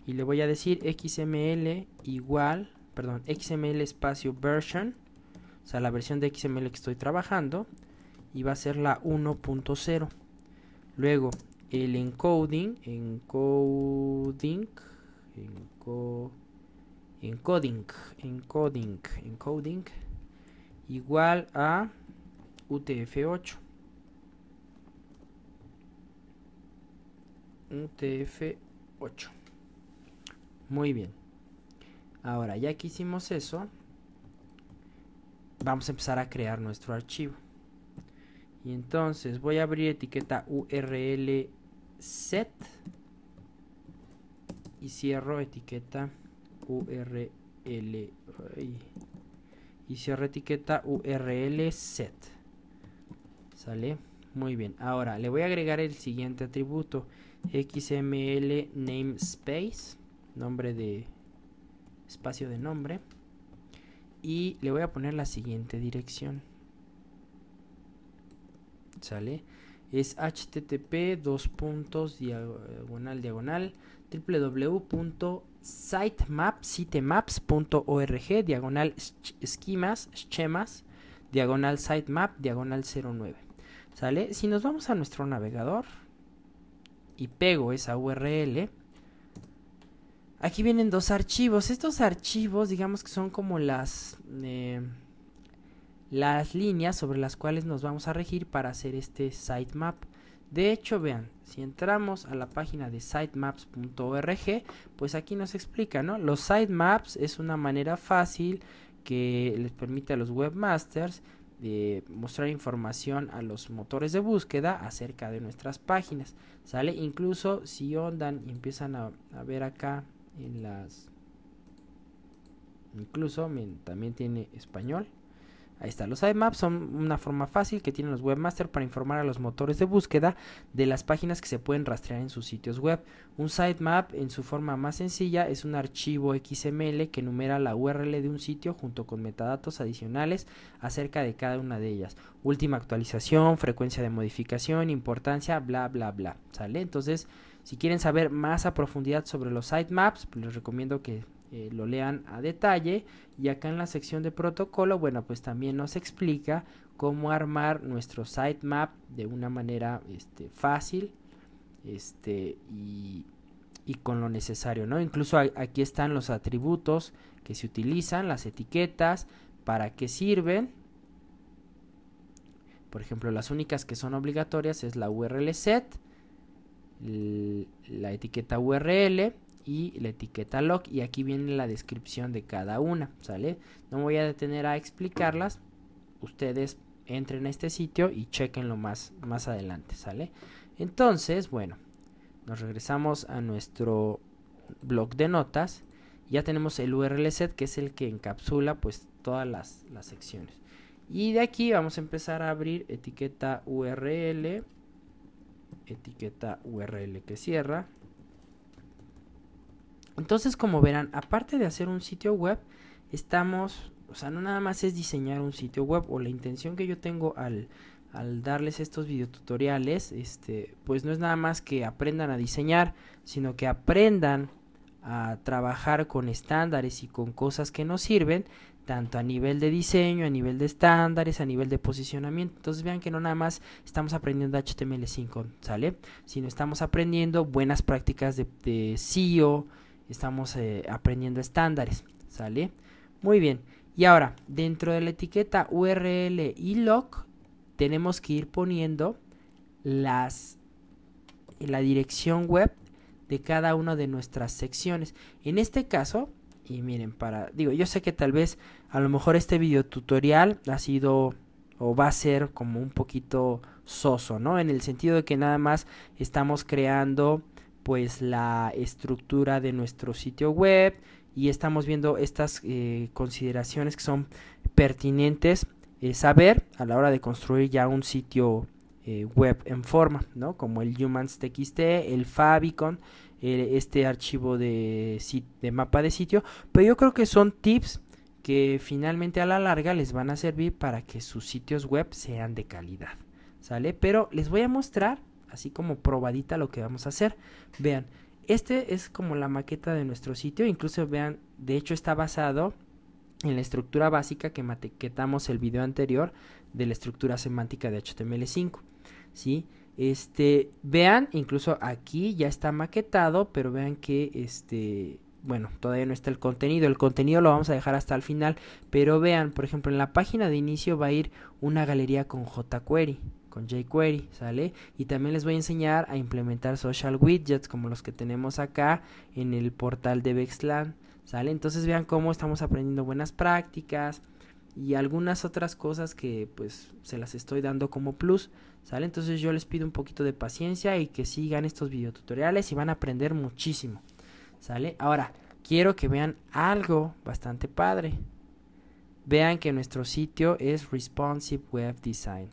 Y le voy a decir xml igual, perdón, xml espacio version, o sea, la versión de xml que estoy trabajando, y va a ser la 1.0. Luego, el encoding, encoding, encoding encoding, encoding, encoding igual a UTF8. UTF8. Muy bien. Ahora, ya que hicimos eso, vamos a empezar a crear nuestro archivo. Y entonces voy a abrir etiqueta URL set y cierro etiqueta URL. Y cierra etiqueta URL set. ¿Sale? Muy bien. Ahora le voy a agregar el siguiente atributo. XML namespace. Nombre de espacio de nombre. Y le voy a poner la siguiente dirección. ¿Sale? es http dos puntos diagonal diagonal www sitemap, sitemaps.org, diagonal esquemas, schemas, diagonal sitemap, diagonal 09. ¿Sale? Si nos vamos a nuestro navegador y pego esa URL, aquí vienen dos archivos. Estos archivos, digamos que son como las, eh, las líneas sobre las cuales nos vamos a regir para hacer este sitemap. De hecho, vean, si entramos a la página de sitemaps.org, pues aquí nos explica, ¿no? Los sitemaps es una manera fácil que les permite a los webmasters de mostrar información a los motores de búsqueda acerca de nuestras páginas, ¿sale? Incluso si ondan y empiezan a ver acá en las... Incluso también tiene español. Ahí está. Los sitemaps son una forma fácil que tienen los webmasters para informar a los motores de búsqueda de las páginas que se pueden rastrear en sus sitios web. Un sitemap, en su forma más sencilla, es un archivo XML que enumera la URL de un sitio junto con metadatos adicionales acerca de cada una de ellas. Última actualización, frecuencia de modificación, importancia, bla, bla, bla. ¿Sale? Entonces, si quieren saber más a profundidad sobre los sitemaps, pues les recomiendo que eh, lo lean a detalle. Y acá en la sección de protocolo, bueno, pues también nos explica cómo armar nuestro sitemap de una manera este, fácil este, y, con lo necesario, ¿no? Incluso aquí están los atributos que se utilizan, las etiquetas, para qué sirven. Por ejemplo, las únicas que son obligatorias es la URL set, la etiqueta URL, y la etiqueta log y aquí viene la descripción de cada una, ¿sale? No me voy a detener a explicarlas, ustedes entren a este sitio y chequenlo más, más adelante, ¿sale? Entonces, bueno, nos regresamos a nuestro blog de notas, ya tenemos el URL set que es el que encapsula pues todas las, las secciones. Y de aquí vamos a empezar a abrir etiqueta URL, etiqueta URL que cierra, entonces, como verán, aparte de hacer un sitio web, estamos, o sea, no nada más es diseñar un sitio web o la intención que yo tengo al, al darles estos videotutoriales, este, pues no es nada más que aprendan a diseñar, sino que aprendan a trabajar con estándares y con cosas que nos sirven, tanto a nivel de diseño, a nivel de estándares, a nivel de posicionamiento. Entonces vean que no nada más estamos aprendiendo HTML5, ¿sale? Sino estamos aprendiendo buenas prácticas de, de SEO, Estamos eh, aprendiendo estándares, ¿sale? Muy bien. Y ahora, dentro de la etiqueta URL y log, tenemos que ir poniendo las, la dirección web de cada una de nuestras secciones. En este caso, y miren, para, digo, yo sé que tal vez a lo mejor este video tutorial ha sido o va a ser como un poquito soso, ¿no? En el sentido de que nada más estamos creando pues la estructura de nuestro sitio web y estamos viendo estas eh, consideraciones que son pertinentes eh, saber a la hora de construir ya un sitio eh, web en forma, ¿no? Como el humans.txt, el favicon, este archivo de, de mapa de sitio, pero yo creo que son tips que finalmente a la larga les van a servir para que sus sitios web sean de calidad, ¿sale? Pero les voy a mostrar así como probadita lo que vamos a hacer. Vean, este es como la maqueta de nuestro sitio, incluso vean, de hecho está basado en la estructura básica que maquetamos el video anterior de la estructura semántica de HTML5, ¿sí? Este, vean, incluso aquí ya está maquetado, pero vean que este bueno, todavía no está el contenido, el contenido lo vamos a dejar hasta el final, pero vean, por ejemplo, en la página de inicio va a ir una galería con jQuery, con jQuery, ¿sale? Y también les voy a enseñar a implementar social widgets como los que tenemos acá en el portal de Bexlan, ¿sale? Entonces vean cómo estamos aprendiendo buenas prácticas y algunas otras cosas que pues se las estoy dando como plus, ¿sale? Entonces yo les pido un poquito de paciencia y que sigan estos videotutoriales y van a aprender muchísimo, ¿sale? Ahora, quiero que vean algo bastante padre. Vean que nuestro sitio es Responsive Web Design.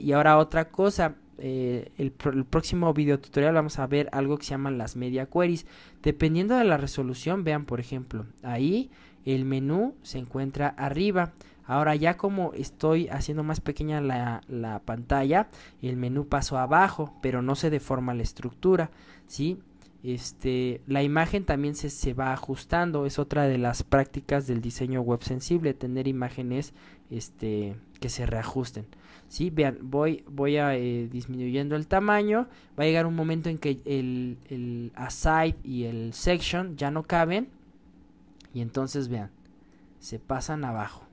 Y ahora otra cosa. Eh, el, próximo video tutorial vamos a ver algo que se llama las media queries. Dependiendo de la resolución, vean por ejemplo, ahí el menú se encuentra arriba. Ahora ya como estoy haciendo más pequeña la, la pantalla, el menú pasó abajo, pero no se deforma la estructura, ¿sí? Este, la imagen también se, va ajustando, es otra de las prácticas del diseño web sensible, tener imágenes este, que se reajusten. ¿sí? Vean, voy, voy a, eh, disminuyendo el tamaño, va a llegar un momento en que el, el aside y el section ya no caben y entonces vean, se pasan abajo.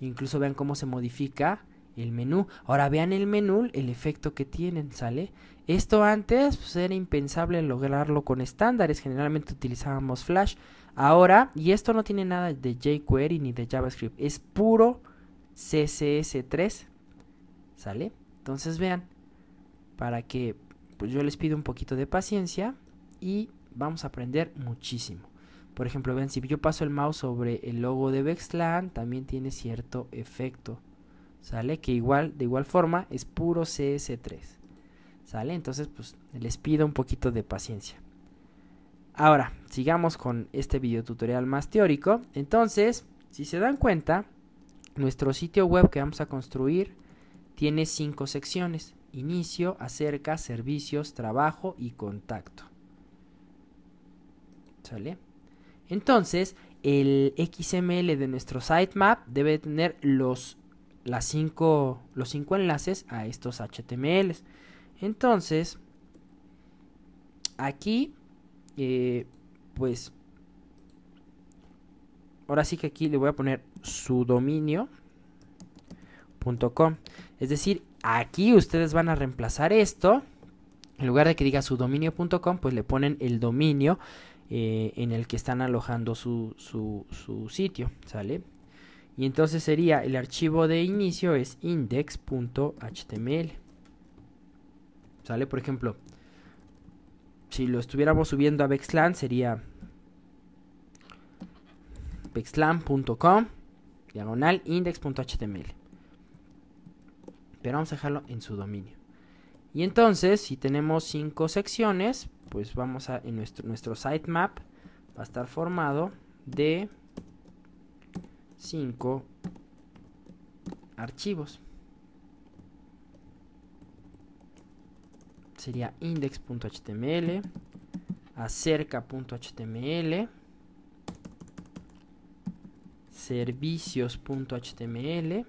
Incluso vean cómo se modifica el menú. Ahora vean el menú, el efecto que tienen, ¿sale? Esto antes pues, era impensable lograrlo con estándares, generalmente utilizábamos Flash. Ahora, y esto no tiene nada de jQuery ni de JavaScript, es puro CSS3. ¿Sale? Entonces vean, para que pues yo les pido un poquito de paciencia y vamos a aprender muchísimo. Por ejemplo, ven, si yo paso el mouse sobre el logo de bexland también tiene cierto efecto. ¿Sale? Que igual, de igual forma, es puro CS3. ¿Sale? Entonces, pues les pido un poquito de paciencia. Ahora, sigamos con este video tutorial más teórico. Entonces, si se dan cuenta, nuestro sitio web que vamos a construir tiene cinco secciones. Inicio, acerca, servicios, trabajo y contacto. ¿Sale? Entonces, el XML de nuestro sitemap debe tener los, las cinco, los cinco enlaces a estos HTMLs. Entonces, aquí, eh, pues, ahora sí que aquí le voy a poner su dominio.com. Es decir, aquí ustedes van a reemplazar esto. En lugar de que diga su dominio.com, pues le ponen el dominio eh, en el que están alojando su, sitio. ¿Sale? Y entonces sería el archivo de inicio es index.html. ¿Sale? Por ejemplo, si lo estuviéramos subiendo a vexlan sería vexlan.com diagonal index.html. Pero vamos a dejarlo en su dominio. Y entonces, si tenemos cinco secciones, pues vamos a en nuestro, nuestro sitemap va a estar formado de cinco archivos. Sería index.html, acerca.html, servicios.html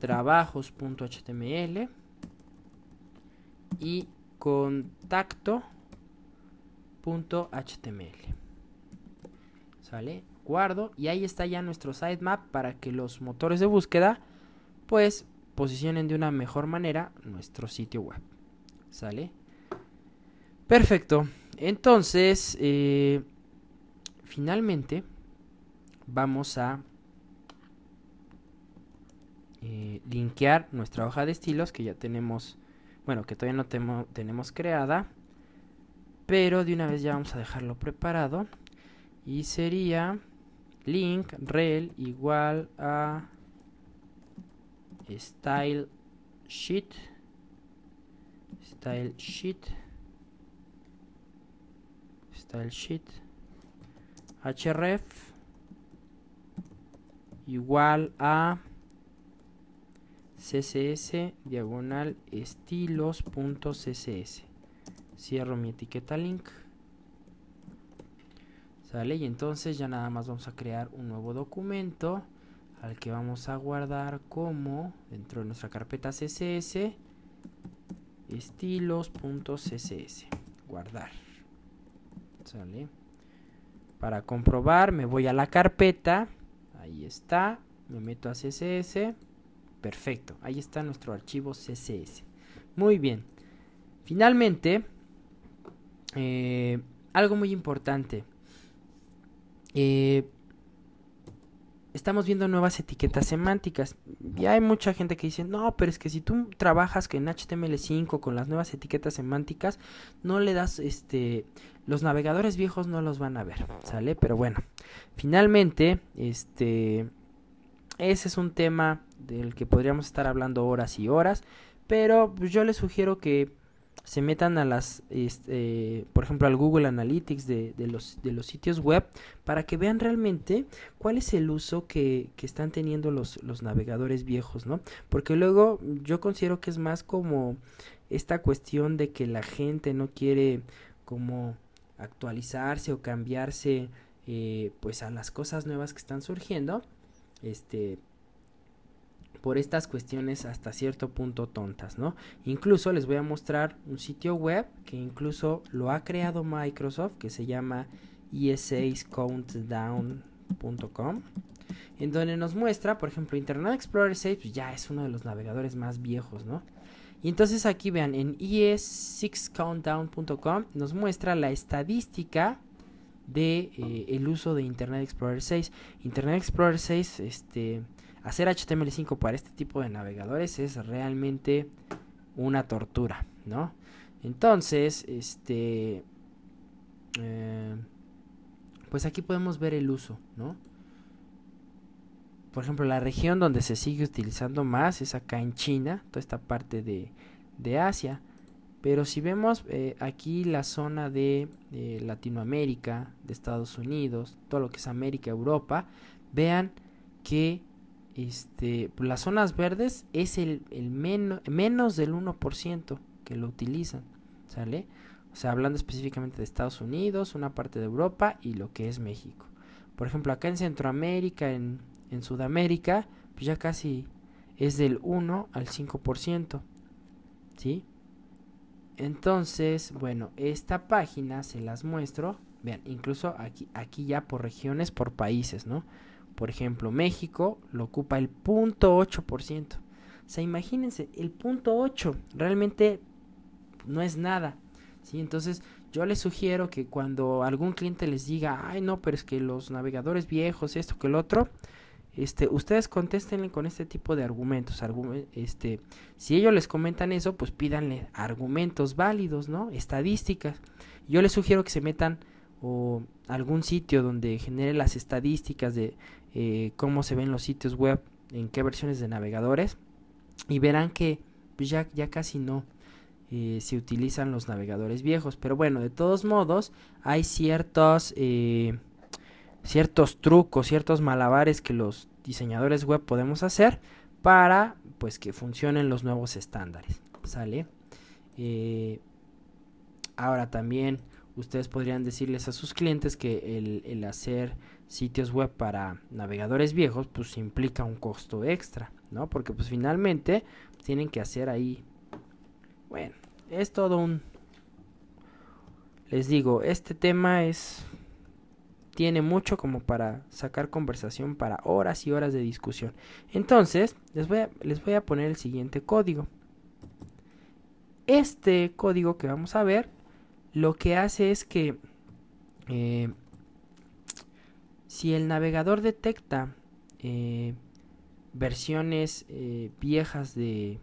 trabajos.html y contacto.html sale guardo y ahí está ya nuestro sitemap para que los motores de búsqueda pues posicionen de una mejor manera nuestro sitio web sale perfecto entonces eh, Finalmente, vamos a eh, linkear nuestra hoja de estilos que ya tenemos, bueno, que todavía no tenemos creada, pero de una vez ya vamos a dejarlo preparado y sería link rel igual a style sheet style sheet style sheet href igual a css diagonal estilos.css cierro mi etiqueta link sale y entonces ya nada más vamos a crear un nuevo documento al que vamos a guardar como dentro de nuestra carpeta css estilos.css guardar sale para comprobar me voy a la carpeta. Ahí está. Me meto a CSS. Perfecto. Ahí está nuestro archivo CSS. Muy bien. Finalmente, eh, algo muy importante. Eh, estamos viendo nuevas etiquetas semánticas. Y hay mucha gente que dice, no, pero es que si tú trabajas en HTML5 con las nuevas etiquetas semánticas, no le das, este, los navegadores viejos no los van a ver, ¿sale? Pero bueno, finalmente, este, ese es un tema del que podríamos estar hablando horas y horas, pero pues, yo les sugiero que se metan a las, este, por ejemplo, al Google Analytics de, los, de los sitios web para que vean realmente cuál es el uso que, están teniendo los, los, navegadores viejos, ¿no? Porque luego yo considero que es más como esta cuestión de que la gente no quiere como actualizarse o cambiarse eh, pues a las cosas nuevas que están surgiendo, este, por estas cuestiones hasta cierto punto tontas, ¿no? Incluso les voy a mostrar un sitio web que incluso lo ha creado Microsoft, que se llama es6countdown.com en donde nos muestra, por ejemplo, Internet Explorer 6 pues, ya es uno de los navegadores más viejos, ¿no? Y entonces aquí vean, en es6countdown.com nos muestra la estadística de eh, el uso de Internet Explorer 6. Internet Explorer 6 este Hacer HTML5 para este tipo de navegadores es realmente una tortura, ¿no? Entonces, este... Eh, pues aquí podemos ver el uso, ¿no? Por ejemplo, la región donde se sigue utilizando más es acá en China, toda esta parte de, Asia. Pero si vemos eh, aquí la zona de eh, Latinoamérica, de Estados Unidos, todo lo que es América, Europa, vean que este, pues, las zonas verdes es el, menos del 1% que lo utilizan, ¿sale? O sea, hablando específicamente de Estados Unidos, una parte de Europa y lo que es México. Por ejemplo, acá en Centroamérica, en, Sudamérica, pues ya casi es del 1 al 5%, ¿sí? Entonces, bueno, esta página se las muestro, vean, incluso aquí, aquí ya por regiones, por países, ¿no? Por ejemplo, México lo ocupa el 0.8%. O sea, imagínense, el 0.8 realmente no es nada. ¿sí? Entonces, yo les sugiero que cuando algún cliente les diga, ay no, pero es que los navegadores viejos, esto que el otro, este, ustedes contéstenle con este tipo de argumentos. este, si ellos les comentan eso, pues pídanle argumentos válidos, ¿no? Estadísticas. Yo les sugiero que se metan o algún sitio donde genere las estadísticas de eh, cómo se ven los sitios web, en qué versiones de navegadores. Y verán que pues, ya, ya casi no eh, se utilizan los navegadores viejos. Pero bueno, de todos modos, hay ciertos, eh, ciertos trucos, ciertos malabares que los diseñadores web podemos hacer para pues que funcionen los nuevos estándares. ¿Sale? ahora también ustedes podrían decirles a sus clientes que el, el hacer sitios web para navegadores viejos, pues implica un costo extra, ¿no? Porque pues finalmente tienen que hacer ahí... Bueno, es todo un... Les digo, este tema es... Tiene mucho como para sacar conversación para horas y horas de discusión. Entonces, les voy a, les voy a poner el siguiente código. Este código que vamos a ver, lo que hace es que... Eh, si el navegador detecta eh, versiones eh, viejas de,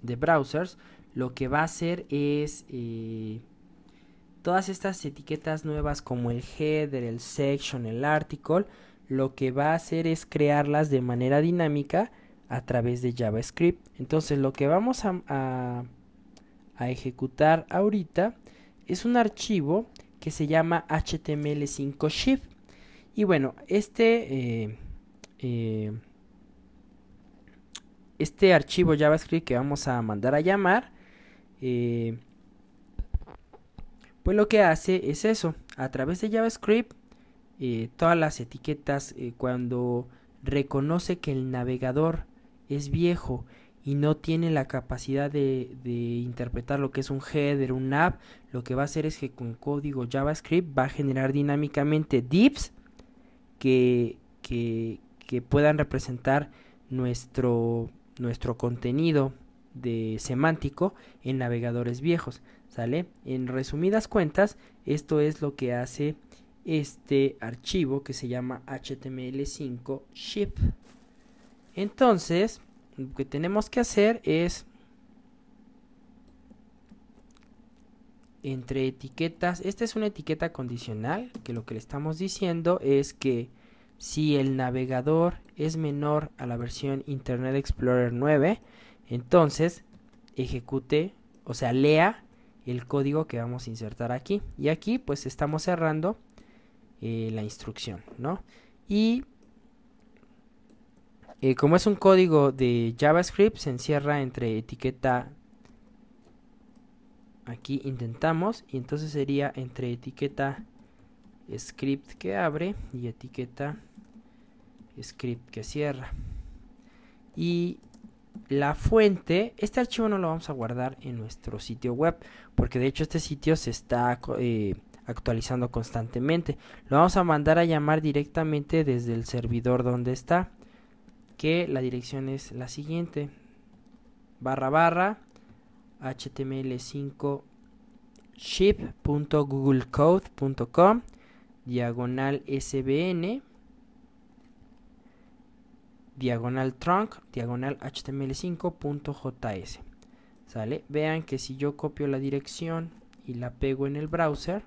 browsers, lo que va a hacer es eh, todas estas etiquetas nuevas como el header, el section, el article, lo que va a hacer es crearlas de manera dinámica a través de JavaScript. Entonces lo que vamos a, a ejecutar ahorita es un archivo que se llama HTML5Shift y bueno, este, eh, eh, este archivo JavaScript que vamos a mandar a llamar, eh, pues lo que hace es eso, a través de JavaScript, todas las etiquetas, cuando reconoce que el navegador es viejo y no tiene la capacidad de, de, interpretar lo que es un header, un app, lo que va a hacer es que con código JavaScript va a generar dinámicamente divs que, puedan representar nuestro, nuestro contenido de semántico en navegadores viejos, ¿sale? En resumidas cuentas, esto es lo que hace este archivo que se llama HTML5 ship. Entonces, lo que tenemos que hacer es entre etiquetas. Esta es una etiqueta condicional que lo que le estamos diciendo es que si el navegador es menor a la versión Internet Explorer 9, entonces ejecute, o sea, lea el código que vamos a insertar aquí. Y aquí pues estamos cerrando eh, la instrucción, ¿no? Y eh, como es un código de JavaScript, se encierra entre etiqueta aquí intentamos y entonces sería entre etiqueta script que abre y etiqueta script que cierra y la fuente, este archivo no lo vamos a guardar en nuestro sitio web, porque de hecho este sitio se está eh, actualizando constantemente. Lo vamos a mandar a llamar directamente desde el servidor donde está, que la dirección es la siguiente, barra barra html5 ship.googlecode.com diagonal sbn diagonal trunk diagonal html5.js sale vean que si yo copio la dirección y la pego en el browser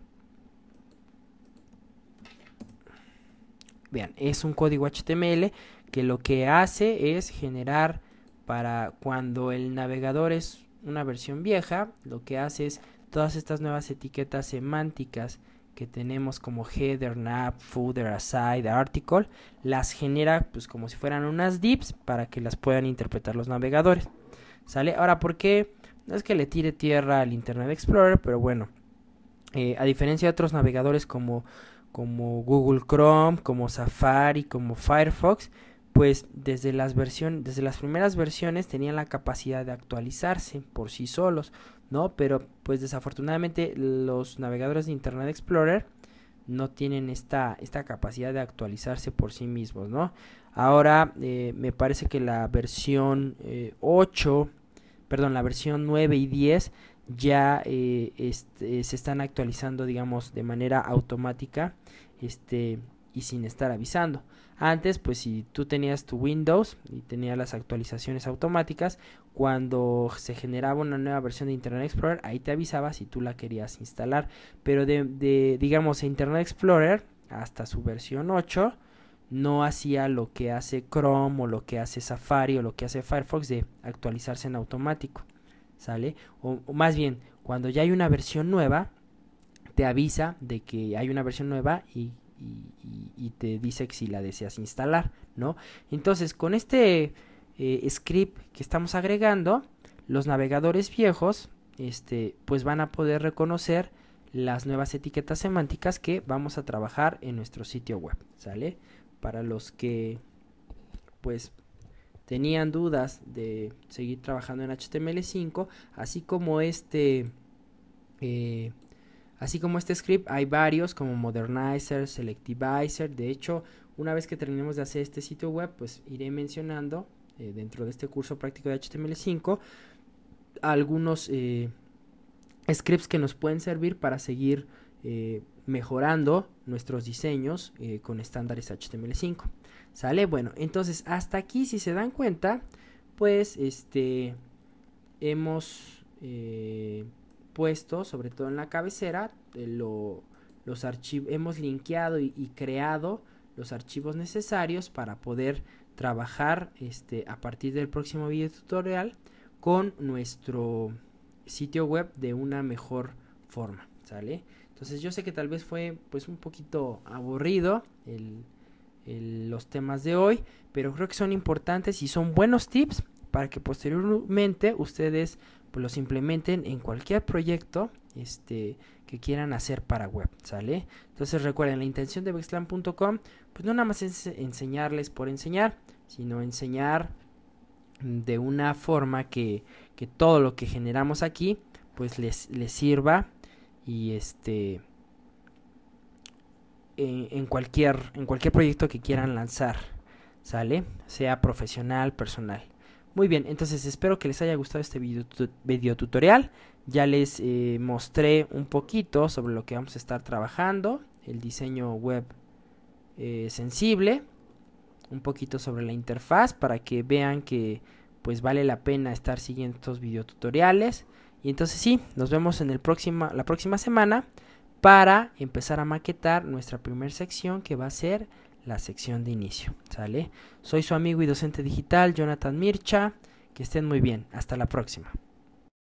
vean es un código html que lo que hace es generar para cuando el navegador es una versión vieja, lo que hace es todas estas nuevas etiquetas semánticas que tenemos como header, nav, footer, aside, article, las genera pues como si fueran unas dips para que las puedan interpretar los navegadores. ¿Sale? Ahora, ¿por qué? No es que le tire tierra al Internet Explorer, pero bueno, eh, a diferencia de otros navegadores como, como Google Chrome, como Safari, como Firefox, pues desde las, desde las primeras versiones tenían la capacidad de actualizarse por sí solos, ¿no? Pero pues desafortunadamente los navegadores de Internet Explorer no tienen esta, capacidad de actualizarse por sí mismos, ¿no? Ahora eh, me parece que la versión 8, eh, perdón, la versión 9 y 10 ya eh, este, se están actualizando, digamos, de manera automática este, y sin estar avisando. Antes, pues si tú tenías tu Windows y tenía las actualizaciones automáticas, cuando se generaba una nueva versión de Internet Explorer, ahí te avisaba si tú la querías instalar. Pero de, digamos, Internet Explorer hasta su versión 8 no hacía lo que hace Chrome o lo que hace Safari o lo que hace Firefox de actualizarse en automático. ¿Sale? o, más bien, cuando ya hay una versión nueva, te avisa de que hay una versión nueva y y, te dice que si la deseas instalar, ¿no? Entonces, con este eh, script que estamos agregando, los navegadores viejos, este, pues van a poder reconocer las nuevas etiquetas semánticas que vamos a trabajar en nuestro sitio web, ¿sale? Para los que, pues, tenían dudas de seguir trabajando en HTML5, así como este... Eh, Así como este script hay varios como Modernizer, Selectivizer. De hecho, una vez que terminemos de hacer este sitio web, pues iré mencionando eh, dentro de este curso práctico de HTML5 algunos eh, scripts que nos pueden servir para seguir eh, mejorando nuestros diseños con estándares HTML5. ¿Sale? Bueno, entonces hasta aquí si se dan cuenta, pues este hemos puesto, sobre todo en la cabecera, eh, los archivos, hemos linkeado y, creado los archivos necesarios para poder trabajar este, a partir del próximo video tutorial con nuestro sitio web de una mejor forma, ¿sale? Entonces yo sé que tal vez fue pues un poquito aburrido el, los temas de hoy, pero creo que son importantes y son buenos tips para que posteriormente ustedes pues los implementen en cualquier proyecto este, que quieran hacer para web, ¿sale? Entonces recuerden, la intención de Bexlan.com, pues no nada más es enseñarles por enseñar, sino enseñar de una forma que, que todo lo que generamos aquí, pues les, les sirva y este... En, en, cualquier, en cualquier proyecto que quieran lanzar, ¿sale? Sea profesional, personal. Muy bien, entonces espero que les haya gustado este video, tutorial. Ya les eh, mostré un poquito sobre lo que vamos a estar trabajando, el diseño web eh, sensible, un poquito sobre la interfaz para que vean que pues vale la pena estar siguiendo estos tutoriales, Y entonces sí, nos vemos en el próxima, la próxima semana para empezar a maquetar nuestra primera sección que va a ser la sección de inicio. ¿Sale? Soy su amigo y docente digital, Jonathan Mircha. Que estén muy bien. Hasta la próxima.